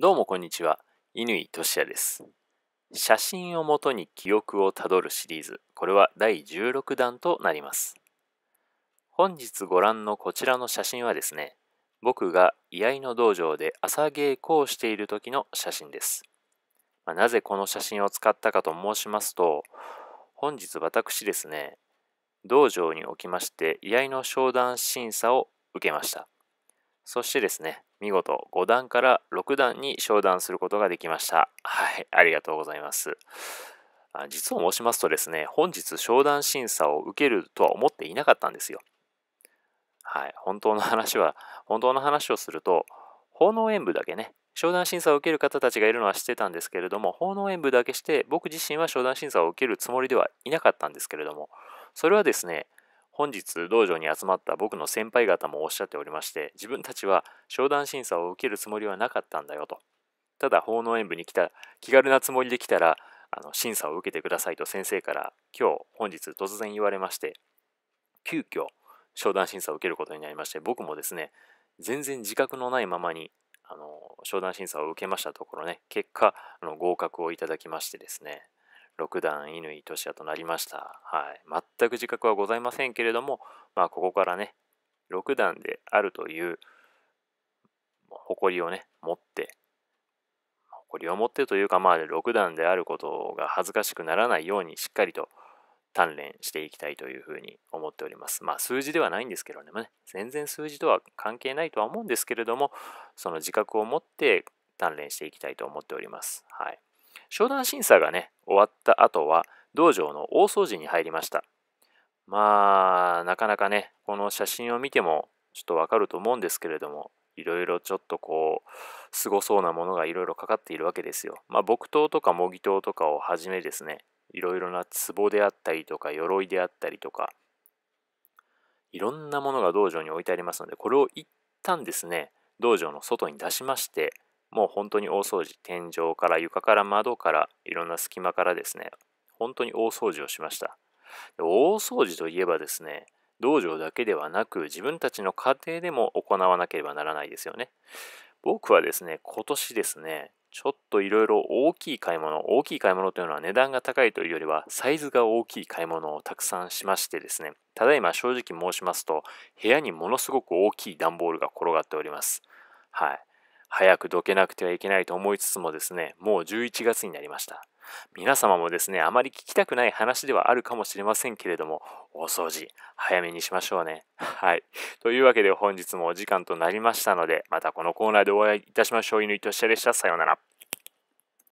どうもこんにちは。乾俊也です。写真をもとに記憶をたどるシリーズ、これは第16弾となります。本日ご覧のこちらの写真はですね、僕が居合の道場で朝稽古をしている時の写真です。まあ、なぜこの写真を使ったかと申しますと、本日私ですね、道場におきまして居合の商談審査を受けました。そしてですね、見事5段から6段に昇段することができました。はい、ありがとうございます。実を申しますとですね、本日商談審査を受けるとは思っていなかったんですよ。はい、本当の話は、本当の話をすると、奉納演武だけね、商談審査を受ける方たちがいるのは知ってたんですけれども、奉納演武だけして、僕自身は商談審査を受けるつもりではいなかったんですけれども、それはですね、本日道場に集まった僕の先輩方もおっしゃっておりまして自分たちは商談審査を受けるつもりはなかったんだよとただ奉納演舞に来た気軽なつもりで来たらあの審査を受けてくださいと先生から今日本日突然言われまして急遽商談審査を受けることになりまして僕もですね全然自覚のないままにあの商談審査を受けましたところね結果あの合格をいただきましてですね六段乾俊哉となりました。はい。全く自覚はございませんけれども、まあ、ここからね、6段であるという誇りをね、持って、誇りを持ってというか、まあ、6段であることが恥ずかしくならないように、しっかりと鍛錬していきたいというふうに思っております。まあ、数字ではないんですけどね、全然数字とは関係ないとは思うんですけれども、その自覚を持って鍛錬していきたいと思っております。はい。商談審査がね、終わった後は、道場の大掃除に入りました。まあ、なかなかね、この写真を見ても、ちょっとわかると思うんですけれども、いろいろちょっとこう、すごそうなものがいろいろかかっているわけですよ。まあ、木刀とか模擬刀とかをはじめですね、いろいろな壺であったりとか、鎧であったりとか、いろんなものが道場に置いてありますので、これを一旦ですね、道場の外に出しまして、もう本当に大掃除天井から床から窓からいろんな隙間からですね本当に大掃除をしました大掃除といえばですね道場だけではなく自分たちの家庭でも行わなければならないですよね僕はですね今年ですねちょっといろいろ大きい買い物大きい買い物というのは値段が高いというよりはサイズが大きい買い物をたくさんしましてですねただいま正直申しますと部屋にものすごく大きい段ボールが転がっておりますはい早くどけなくてはいけないと思いつつもですね、もう11月になりました。皆様もですね、あまり聞きたくない話ではあるかもしれませんけれども、お掃除、早めにしましょうね。はい。というわけで本日もお時間となりましたので、またこのコーナーでお会いいたしましょう。犬としゃでした。さようなら。